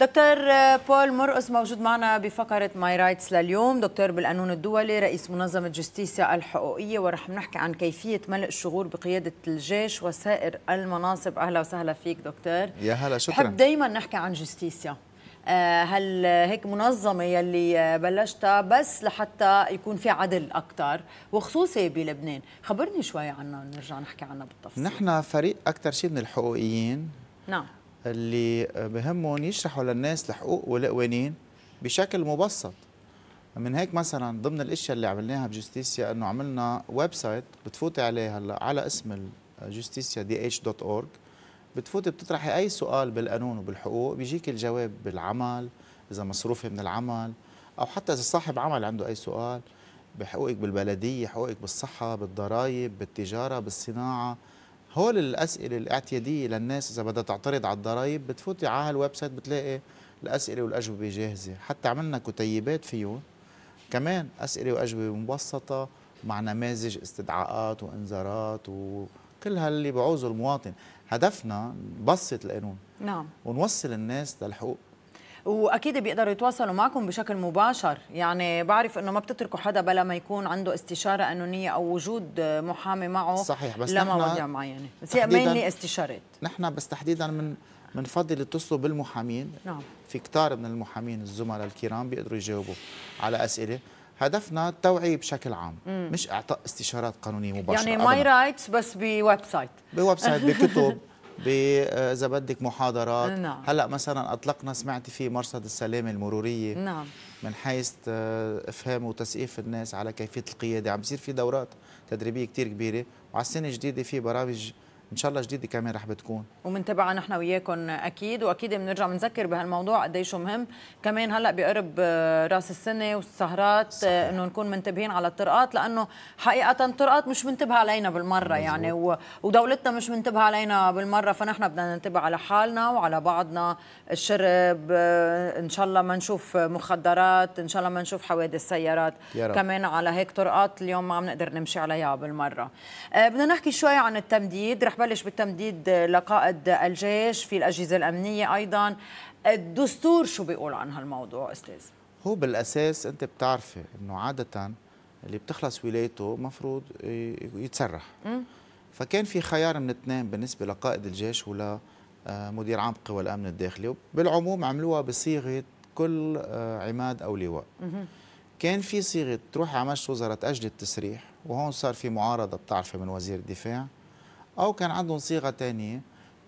دكتور بول مرقص موجود معنا بفقرة ماي رايتس لليوم دكتور بالقانون الدولي رئيس منظمة جستيسيا الحقوقية ورح نحكي عن كيفية ملء الشغور بقيادة الجيش وسائر المناصب أهلا وسهلا فيك دكتور يا هلا شكرا بحب دايما نحكي عن جستيسيا آه، هل هيك منظمة يلي بلشتها بس لحتى يكون في عدل أكثر وخصوصي بلبنان خبرني شوي عنها ونرجع نحكي عنها بالتفصيل نحن فريق أكثر شيء من الحقوقيين نعم اللي بهمهم يشرحوا للناس الحقوق والقوانين بشكل مبسط من هيك مثلا ضمن الاشياء اللي عملناها بجستيسيا انه عملنا ويب سايت بتفوتي عليه هلا على اسم جستيسيا دي اتش دوت اورج بتفوتي بتطرحي اي سؤال بالقانون وبالحقوق بيجيك الجواب بالعمل اذا مصروفه من العمل او حتى اذا صاحب عمل عنده اي سؤال بحقوقك بالبلديه حقوقك بالصحه بالضرائب بالتجاره بالصناعه هو الاسئله الاعتياديه للناس اذا بدها تعترض على الضرائب بتفوتي على الويب سايت بتلاقي الاسئله والاجوبه جاهزه حتى عملنا كتيبات فيهم كمان اسئله واجوبه مبسطه مع نماذج استدعاءات وانذارات وكل هاللي بعوزه المواطن هدفنا نبسط القانون نعم ونوصل الناس للحقوق واكيد بيقدروا يتواصلوا معكم بشكل مباشر يعني بعرف انه ما بتتركوا حدا بلا ما يكون عنده استشاره قانونيه او وجود محامي معه صحيح بس لمواضيع معينه بس هي لي استشارات نحن بس تحديدا من بنفضل يتصلوا بالمحامين نعم في كتار من المحامين الزملاء الكرام بيقدروا يجاوبوا على اسئله هدفنا التوعية بشكل عام مم. مش اعطاء استشارات قانونيه مباشره يعني ماي رايتس بس بويب سايت بويب سايت بكتب آه، اذا بدك محاضرات نعم. هلا مثلا اطلقنا سمعتي في مرصد السلام المروريه نعم من حيث آه، افهام وتسقيف الناس على كيفيه القياده عم بصير في دورات تدريبيه كثير كبيره وعلى السنه الجديده في برامج ان شاء الله جديده كمان رح بتكون ومنتابعه نحن وياكم اكيد واكيد بنرجع بنذكر بهالموضوع قديش مهم كمان هلا بقرب آه، راس السنه والسهرات آه، انه نكون منتبهين على الطرقات لانه حقيقه الطرقات مش منتبهه علينا بالمره مزبوط. يعني و... ودولتنا مش منتبهه علينا بالمره فنحن بدنا ننتبه على حالنا وعلى بعضنا الشرب آه، ان شاء الله ما نشوف مخدرات ان شاء الله ما نشوف حوادث سيارات يا رب. كمان على هيك طرقات اليوم ما عم نقدر نمشي عليها بالمره بدنا نحكي شوي عن التمديد رح بلش بالتمديد لقائد الجيش في الأجهزة الأمنية أيضا الدستور شو بيقول عن هالموضوع أستاذ؟ هو بالأساس أنت بتعرفي أنه عادة اللي بتخلص ولايته مفروض يتسرح م? فكان في خيار من اثنين بالنسبة لقائد الجيش ولا آه، مدير عام قوى الأمن الداخلي بالعموم عملوها بصيغة كل آه، عماد أو لواء م? كان في صيغه تروح على مجلس وزراء تاجل التسريح وهون صار في معارضه بتعرفي من وزير الدفاع او كان عندهم صيغه ثانيه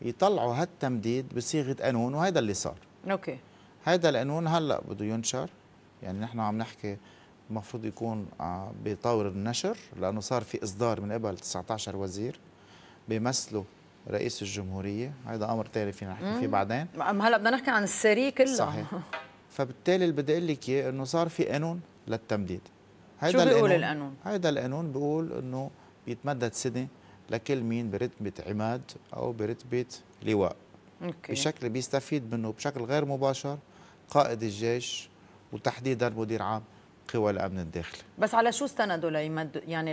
يطلعوا هالتمديد بصيغه قانون وهذا اللي صار اوكي هذا القانون هلا بده ينشر يعني نحن عم نحكي المفروض يكون آه، بطور النشر لانه صار في اصدار من قبل 19 وزير بيمثلوا رئيس الجمهوريه هذا امر ثاني فينا نحكي فيه بعدين هلا بدنا نحكي عن السري كله صحيح فبالتالي اللي بدي اقول لك اياه انه صار في قانون للتمديد هيدا شو بيقول القانون؟ هذا القانون بيقول انه بيتمدد سنه لكل مين برتبة عماد أو برتبة لواء أوكي. بشكل بيستفيد منه بشكل غير مباشر قائد الجيش وتحديدا مدير عام قوى الامن الداخلي بس على شو استندوا ليمد يعني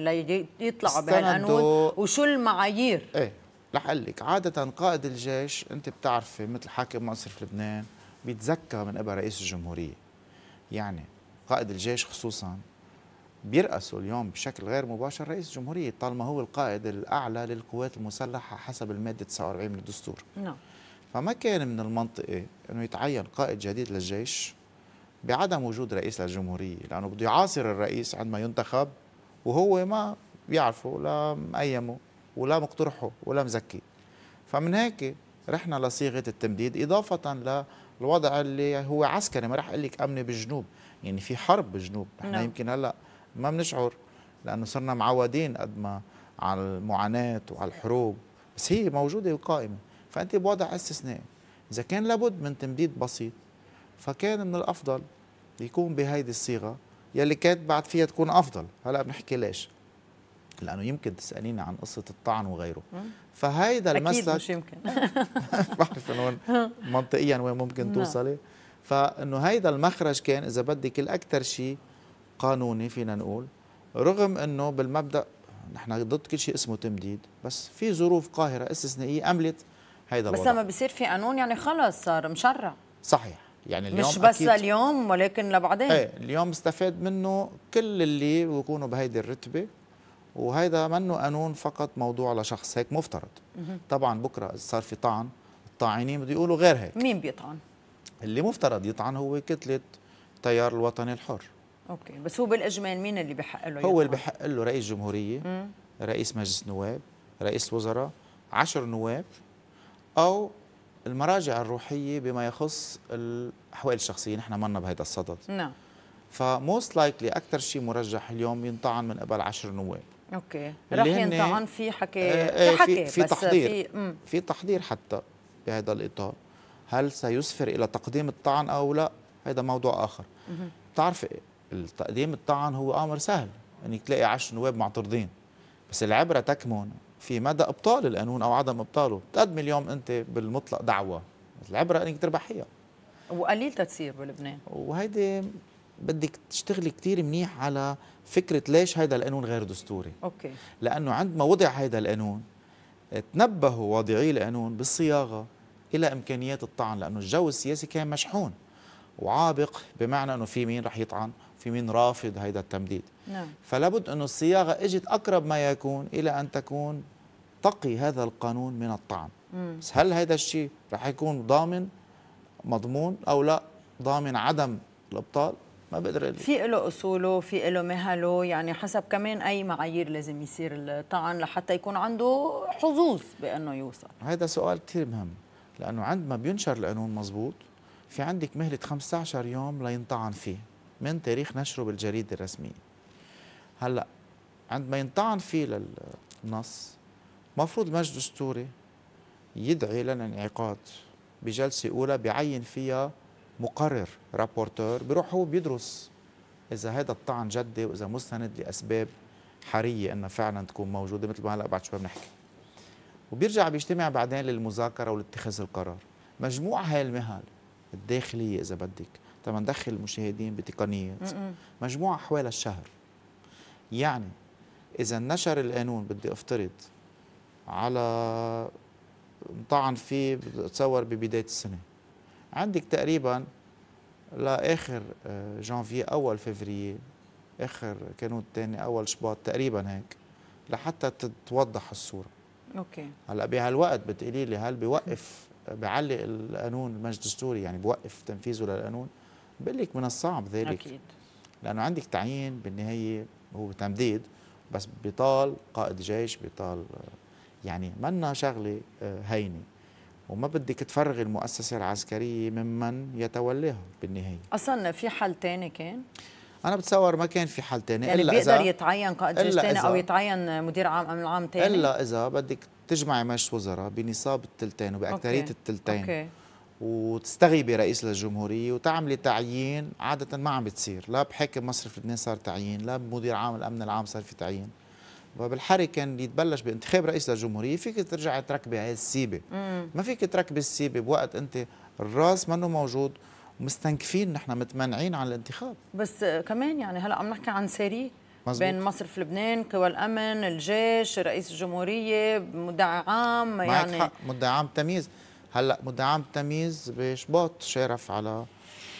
ليطلعوا بهالقانون وشو المعايير؟ ايه رح اقول لك عاده قائد الجيش انت بتعرفي مثل حاكم في لبنان بيتزكى من قبل رئيس الجمهوريه يعني قائد الجيش خصوصا بيرأسوا اليوم بشكل غير مباشر رئيس الجمهورية طالما هو القائد الأعلى للقوات المسلحة حسب المادة 49 من الدستور نعم فما كان من المنطقي أنه يتعين قائد جديد للجيش بعدم وجود رئيس للجمهورية لأنه بده يعاصر الرئيس عندما ينتخب وهو ما بيعرفه لا مقيمه ولا مقترحه ولا مزكي فمن هيك رحنا لصيغة التمديد إضافة للوضع اللي هو عسكري ما راح أقول لك أمني بالجنوب يعني في حرب بالجنوب نحن نعم. يمكن هلأ ما بنشعر لانه صرنا معودين قد ما على المعاناه وعلى الحروب بس هي موجوده وقائمه فانت بوضع استثنائي اذا كان لابد من تمديد بسيط فكان من الافضل يكون بهيدي الصيغه يلي كانت بعد فيها تكون افضل هلا بنحكي ليش لانه يمكن تساليني عن قصه الطعن وغيره فهيدا المسلك اكيد مش يمكن بعرف انه منطقيا وين ممكن نعم. توصلي فانه هيدا المخرج كان اذا بدك الاكثر شيء قانوني فينا نقول رغم انه بالمبدا نحن ضد كل شيء اسمه تمديد بس في ظروف قاهره استثنائيه املت هيدا الوضع بس لما بصير في قانون يعني خلص صار مشرع صحيح يعني اليوم مش بس لليوم ولكن لبعدين ايه اليوم استفاد منه كل اللي بيكونوا بهيدي الرتبه وهيدا منه قانون فقط موضوع لشخص هيك مفترض طبعا بكره صار في طعن الطاعنين بده يقولوا غير هيك مين بيطعن اللي مفترض يطعن هو كتله تيار الوطني الحر اوكي بس هو بالاجمال مين اللي بحق له هو اللي بحق له رئيس جمهوريه مم. رئيس مجلس نواب رئيس وزراء عشر نواب او المراجع الروحيه بما يخص الاحوال الشخصيه نحن منا بهذا الصدد نعم فموست لايكلي اكثر شيء مرجح اليوم ينطعن من قبل عشر نواب اوكي رح ينطعن في حكي إيه، إيه، في حكي في, في بس تحضير في, في تحضير حتى بهذا الاطار هل سيسفر الى تقديم الطعن او لا هذا موضوع اخر بتعرفي التقديم الطعن هو امر سهل انك تلاقي 10 نواب معترضين بس العبره تكمن في مدى ابطال القانون او عدم ابطاله بتقدم اليوم انت بالمطلق دعوه العبره انك تربحيها وقليل تصير بلبنان وهيدي بدك تشتغلي كثير منيح على فكره ليش هيدا القانون غير دستوري اوكي لانه عندما وضع هيدا القانون تنبهوا واضعي القانون بالصياغه الى امكانيات الطعن لانه الجو السياسي كان مشحون وعابق بمعنى انه في مين رح يطعن في مين رافض هيدا التمديد نعم. فلا بد أن الصياغة إجت أقرب ما يكون إلى أن تكون تقي هذا القانون من الطعن مم. بس هل هذا الشيء رح يكون ضامن مضمون أو لا ضامن عدم الإبطال ما بقدر أقول في له أصوله في له مهله يعني حسب كمان أي معايير لازم يصير الطعن لحتى يكون عنده حظوظ بأنه يوصل هذا سؤال كثير مهم لأنه عندما بينشر القانون مزبوط في عندك مهلة 15 يوم لينطعن فيه من تاريخ نشره بالجريدة الرسمية هلأ عندما ينطعن فيه للنص مفروض المجلس الدستوري يدعي للانعقاد بجلسة أولى بيعين فيها مقرر رابورتور بيروح هو بيدرس إذا هذا الطعن جدي وإذا مستند لأسباب حرية أنها فعلا تكون موجودة مثل ما هلأ بعد شوي بنحكي وبيرجع بيجتمع بعدين للمذاكرة ولاتخاذ القرار مجموع هاي المهل الداخلية إذا بدك تما ندخل المشاهدين بتقنيات مجموعة حوالي الشهر يعني اذا نشر القانون بدي افترض على طعن فيه بتصور ببدايه السنه عندك تقريبا لاخر آه، جانفي اول فيفري اخر كانون الثاني اول شباط تقريبا هيك لحتى تتوضح الصوره اوكي هلا بهالوقت بتقولي لي هل بيوقف بيعلق القانون المجلس الدستوري يعني بوقف تنفيذه للقانون بقول لك من الصعب ذلك أكيد لأنه عندك تعيين بالنهاية هو تمديد بس بطال قائد جيش بطال يعني منا شغلة آه، هينة وما بدك تفرغي المؤسسة العسكرية ممن يتولاها بالنهاية أصلا في حل ثاني كان؟ أنا بتصور ما كان في حل ثاني يعني إلا بيقدر إذا يتعين قائد جيش ثاني أو يتعين مدير عام أمن عام ثاني إلا إذا بدك تجمعي مجلس وزراء بنصاب الثلثين وبأكثرية التلتين أوكي. وتستغيبي رئيس للجمهورية وتعملي تعيين عادة ما عم بتصير لا بحاكم مصرف لبنان صار تعيين لا بمدير عام الأمن العام صار في تعيين وبالحري كان يتبلش بانتخاب رئيس للجمهورية فيك ترجع تركبي هاي السيبة ما فيك تركبي السيبة بوقت أنت الراس منه موجود مستنكفين نحن متمنعين عن الانتخاب بس كمان يعني هلا عم نحكي عن سيري مزبوط. بين مصرف لبنان قوى الامن الجيش رئيس الجمهوريه مدعي عام يعني حق مدعي عام تمييز هلا مدعم تمييز بشباط شارف على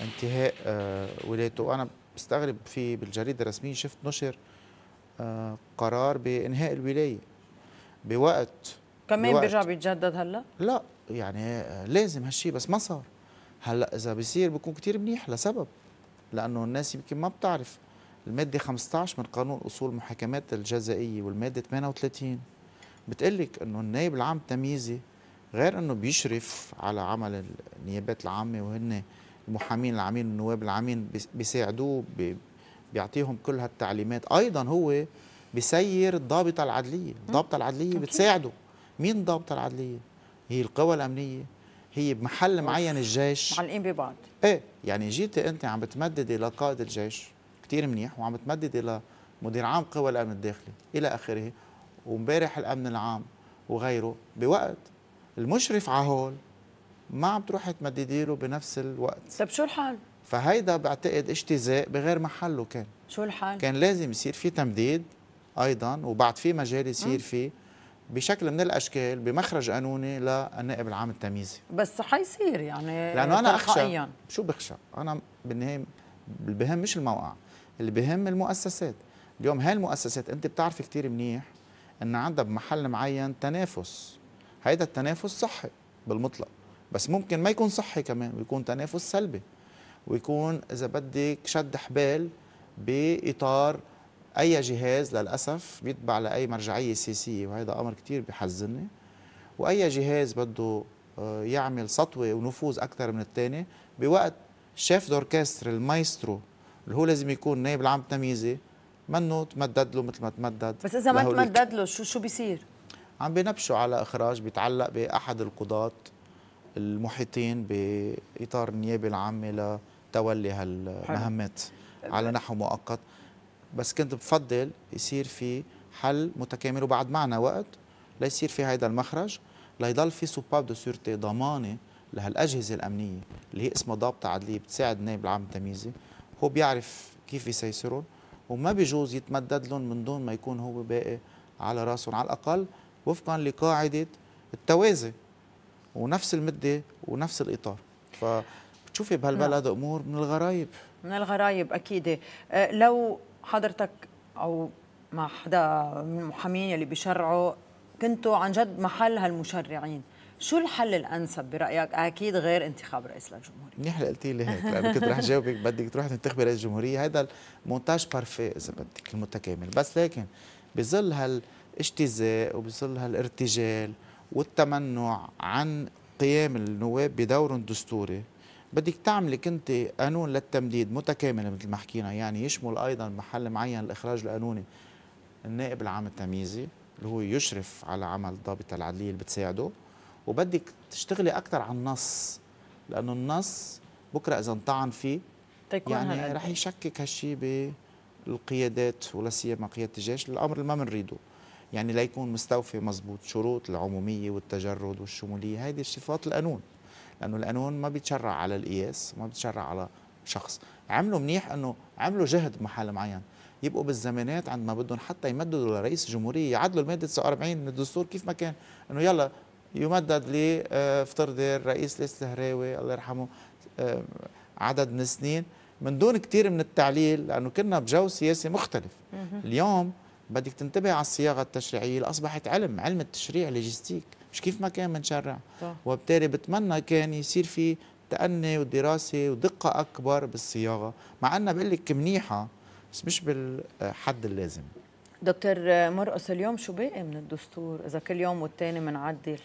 انتهاء آه، ولايته وانا بستغرب في بالجريده الرسميه شفت نشر آه، قرار بانهاء الولايه بوقت كمان بيرجع بيتجدد هلا؟ لا يعني لازم هالشيء بس ما صار هلا اذا بيصير بيكون كثير منيح لسبب لانه الناس يمكن ما بتعرف الماده 15 من قانون اصول المحاكمات الجزائيه والماده 38 بتقلك انه النائب العام التمييزي غير انه بيشرف على عمل النيابات العامه وهن المحامين العامين والنواب العامين بيساعدوه بيعطيهم كل هالتعليمات ايضا هو بيسير الضابطه العدليه الضابطه العدليه بتساعده مين الضابطه العدليه هي القوى الامنيه هي بمحل معين الجيش معلقين ببعض ايه يعني جيتي انت عم بتمددي لقائد الجيش كثير منيح وعم بتمددي لمدير عام قوى الامن الداخلي الى اخره ومبارح الامن العام وغيره بوقت المشرف على هول ما عم تروح تمددي له بنفس الوقت طب شو الحل؟ فهيدا بعتقد اجتزاء بغير محله كان شو الحل؟ كان لازم يصير في تمديد ايضا وبعد في مجال يصير في بشكل من الاشكال بمخرج قانوني للنائب العام التمييزي بس حيصير يعني لانه انا اخشى شو بخشى؟ انا بالنهايه اللي بهم مش الموقع اللي بهم المؤسسات اليوم هاي المؤسسات انت بتعرفي كثير منيح ان عندها بمحل معين تنافس هيدا التنافس صحي بالمطلق بس ممكن ما يكون صحي كمان ويكون تنافس سلبي ويكون اذا بدك شد حبال باطار اي جهاز للاسف بيتبع لاي مرجعيه سياسيه وهذا امر كثير بحزني واي جهاز بده آه، يعمل سطوه ونفوذ اكثر من الثاني بوقت شيف دوركستر المايسترو اللي هو لازم يكون نائب العام التمييزي منه تمدد له مثل ما تمدد بس اذا ما تمدد له شو شو بيصير؟ عم بينبشوا على إخراج بيتعلق بأحد القضاة المحيطين بإطار النيابة العامة لتولي هالمهمات على نحو مؤقت بس كنت بفضل يصير في حل متكامل وبعد معنا وقت ليصير في هيدا المخرج ليضل في سوباب دو سورتي ضمانه لهالاجهزه الامنيه اللي هي اسمها ضابطه عدليه بتساعد النائب العام التمييزي هو بيعرف كيف يسيسرهم وما بيجوز يتمدد لهم من دون ما يكون هو باقي على راسهم على الاقل وفقا لقاعده التوازي ونفس المده ونفس الاطار فبتشوفي بهالبلد نعم. امور من الغرايب من الغرايب اكيد آه، لو حضرتك او مع حدا من المحامين اللي بيشرعوا كنتوا عن جد محل هالمشرعين شو الحل الانسب برايك اكيد غير انتخاب رئيس للجمهوريه منيح قلتي لي هيك لانه كنت رح جاوبك بدك تروح تنتخبي رئيس الجمهوريه هذا المونتاج بارفي اذا بدك المتكامل بس لكن بظل هال اجتزاء وبيصير الارتجال والتمنع عن قيام النواب بدور دستوري بدك تعملي كنت قانون للتمديد متكامل مثل ما حكينا يعني يشمل ايضا محل معين الاخراج القانوني النائب العام التمييزي اللي هو يشرف على عمل ضابط العدليه اللي بتساعده وبدك تشتغلي اكثر على النص لانه النص بكره اذا انطعن فيه يعني إيه؟ رح يشكك هالشيء بالقيادات ولا سيما قياده الجيش الامر اللي ما بنريده يعني لا يكون مستوفي مضبوط شروط العمومية والتجرد والشمولية هذه صفات القانون لأنه القانون ما بيتشرع على القياس ما بيتشرع على شخص عملوا منيح أنه عملوا جهد محل معين يبقوا بالزمانات عند ما بدهم حتى يمددوا لرئيس الجمهورية يعدلوا المادة 49 من الدستور كيف ما كان أنه يلا يمدد لي آه، افترضي الرئيس ليس الهراوي الله يرحمه آه، عدد من السنين من دون كثير من التعليل لأنه كنا بجو سياسي مختلف اليوم بدك تنتبه على الصياغه التشريعيه اللي اصبحت علم علم التشريع لوجيستيك مش كيف ما كان بنشرع وبالتالي بتمنى كان يصير في تأني ودراسة ودقة أكبر بالصياغة مع أنها بقول لك منيحة بس مش بالحد اللازم دكتور مرقص اليوم شو باقي من الدستور إذا كل يوم والتاني منعدل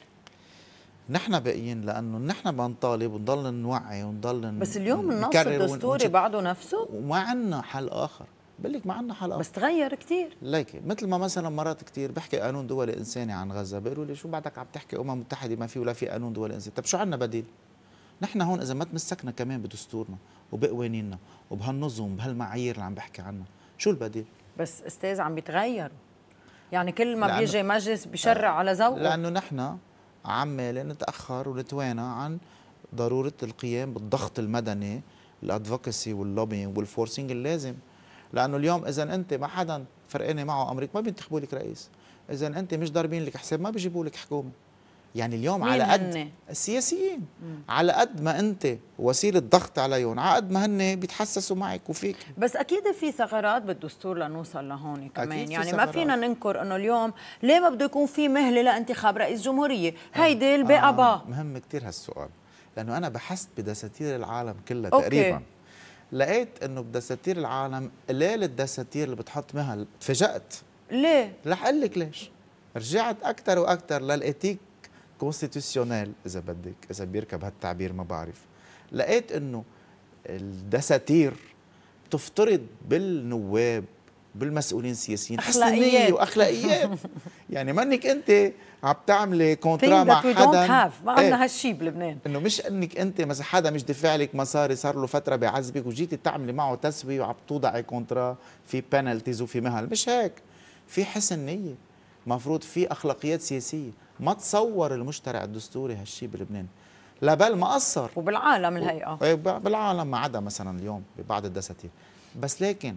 نحن باقيين لانه نحن بنطالب ونضل نوعي ونضل بس اليوم النص الدستوري ونشت... بعده نفسه وما عندنا حل اخر بقول لك ما عندنا حلقه بس تغير كثير ليكي مثل ما مثلا مرات كثير بحكي قانون دولي انساني عن غزه بيقولوا لي شو بعدك عم تحكي امم متحده ما في ولا في قانون دولي انساني طب شو عندنا بديل نحن هون اذا ما تمسكنا كمان بدستورنا وبقوانيننا وبهالنظم بهالمعايير اللي عم بحكي عنها شو البديل بس استاذ عم بيتغير يعني كل ما بيجي مجلس بيشرع آه. على ذوقه لانه نحن عمالين نتاخر ونتوانى عن ضروره القيام بالضغط المدني الادفوكسي واللوبينج والفورسينج اللازم لانه اليوم اذا انت ما حدا فرقانه معه امريكا ما بينتخبوا لك رئيس اذا انت مش ضاربين لك حساب ما بيجيبوا لك حكومه يعني اليوم على قد السياسيين مم. على قد ما انت وسيله ضغط عليهم على قد ما هن بيتحسسوا معك وفيك بس اكيد في ثغرات بالدستور لنوصل لهون كمان يعني ما فينا ننكر انه اليوم ليه ما بده يكون في مهله لانتخاب رئيس جمهوريه آه. هيدي البي آه. با مهم كثير هالسؤال لانه انا بحثت بدساتير العالم كلها تقريبا أوكي. لقيت انه بدساتير العالم قليل الدساتير اللي بتحط مهل تفاجأت ليه؟ رح اقول لك ليش رجعت اكثر واكثر للاتيك كونستيتوسيونيل اذا بدك اذا بيركب هالتعبير ما بعرف لقيت انه الدساتير تفترض بالنواب بالمسؤولين السياسيين حسنيه واخلاقيات يعني منك انت عم تعملي كونترا مع حدا ما عندنا ايه. هالشيء بلبنان انه مش انك انت مثلا حدا مش دفع لك مصاري صار له فتره بيعذبك وجيتي تعملي معه تسويه وعم توضعي كونترا في بنالتيز وفي مهل مش هيك في حسن نيه مفروض في اخلاقيات سياسيه ما تصور المشترع الدستوري هالشيء بلبنان لا بل ما قصر وبالعالم الهيئه و... إيه، بالعالم ما عدا مثلا اليوم ببعض الدساتير بس لكن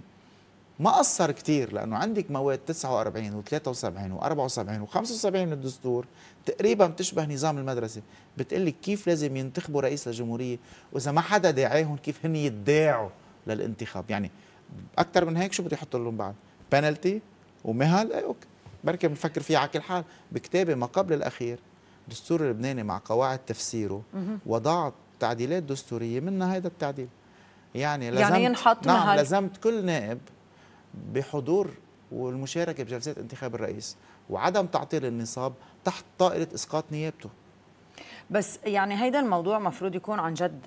ما قصر كثير لأنه عندك مواد 49 و73 و74 و75 من الدستور تقريبا بتشبه نظام المدرسة بتقول كيف لازم ينتخبوا رئيس للجمهورية وإذا ما حدا داعيهم كيف هن يدعوا للانتخاب يعني أكثر من هيك شو بده يحطوا لهم بعد بنالتي ومهل أي أوكي بركي بنفكر فيها على كل حال بكتابي ما قبل الأخير الدستور اللبناني مع قواعد تفسيره وضعت تعديلات دستورية منها هذا التعديل يعني لزمت يعني ينحط نعم لازمت لزمت كل نائب بحضور والمشاركه بجلسات انتخاب الرئيس وعدم تعطيل النصاب تحت طائله اسقاط نيابته بس يعني هيدا الموضوع مفروض يكون عن جد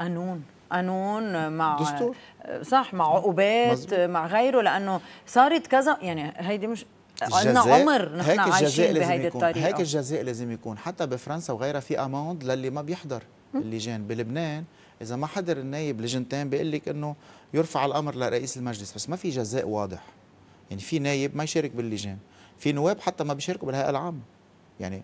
قانون آه، قانون مع دستور صح مع عقوبات مع غيره لانه صارت كذا يعني هيدي مش عندنا عمر نحن عايشين بهيدي الطريقه هيك الجزاء لازم يكون حتى بفرنسا وغيرها في اموند للي ما بيحضر اللجان بلبنان اذا ما حضر النايب لجنتين بيقول لك انه يرفع الامر لرئيس المجلس بس ما في جزاء واضح يعني في نايب ما يشارك باللجان في نواب حتى ما بيشاركوا بالهيئه العامه يعني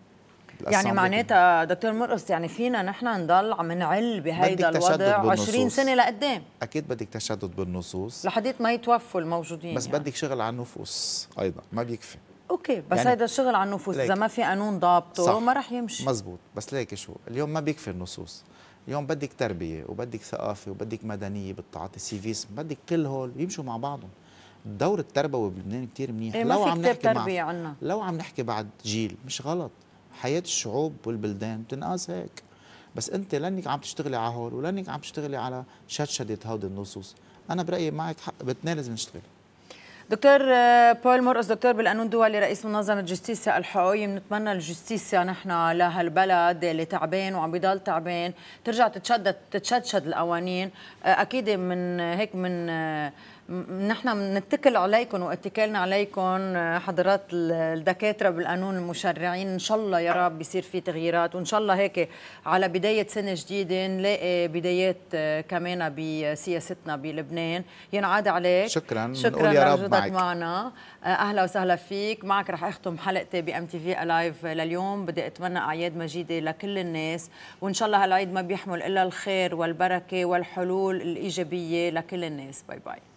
يعني معناتها دكتور مرقص يعني فينا نحن نضل عم نعل بهيدا الوضع 20 سنه لقدام اكيد بدك تشدد بالنصوص لحديت ما يتوفوا الموجودين بس يعني. بدك شغل على النفوس ايضا ما بيكفي اوكي بس يعني هيدا الشغل على النفوس اذا ما في قانون ضابطه ما رح يمشي مزبوط بس ليك شو اليوم ما بيكفي النصوص اليوم بدك تربيه وبدك ثقافه وبدك مدنيه بالتعاطي سيفيس بدك كل هول يمشوا مع بعضهم الدور التربوي بلبنان كثير منيح إيه لو عم نحكي تربية مع لو عم نحكي بعد جيل مش غلط حياه الشعوب والبلدان بتنقاس هيك بس انت لانك عم تشتغلي على هول ولانك عم تشتغلي على شدشده هودي النصوص انا برايي معك حق بدنا لازم نشتغل دكتور آه، بول مرقص دكتور بالقانون الدولي رئيس منظمة جستيسيا الحقوقية بنتمنى الجستيسيا نحن لهالبلد اللي تعبان وعم بيضل تعبان ترجع تتشدد تتشدشد القوانين آه، أكيد من هيك من آه، نحن بنتكل عليكم واتكالنا عليكم حضرات الدكاتره بالقانون المشرعين ان شاء الله يا رب بيصير في تغييرات وان شاء الله هيك على بدايه سنه جديده نلاقي بدايات كمان بسياستنا بلبنان ينعاد عليك شكرا شكرا يا رب معك. معنا اهلا وسهلا فيك معك رح اختم حلقتي بام تي في الايف لليوم بدي اتمنى اعياد مجيده لكل الناس وان شاء الله هالعيد ما بيحمل الا الخير والبركه والحلول الايجابيه لكل الناس باي باي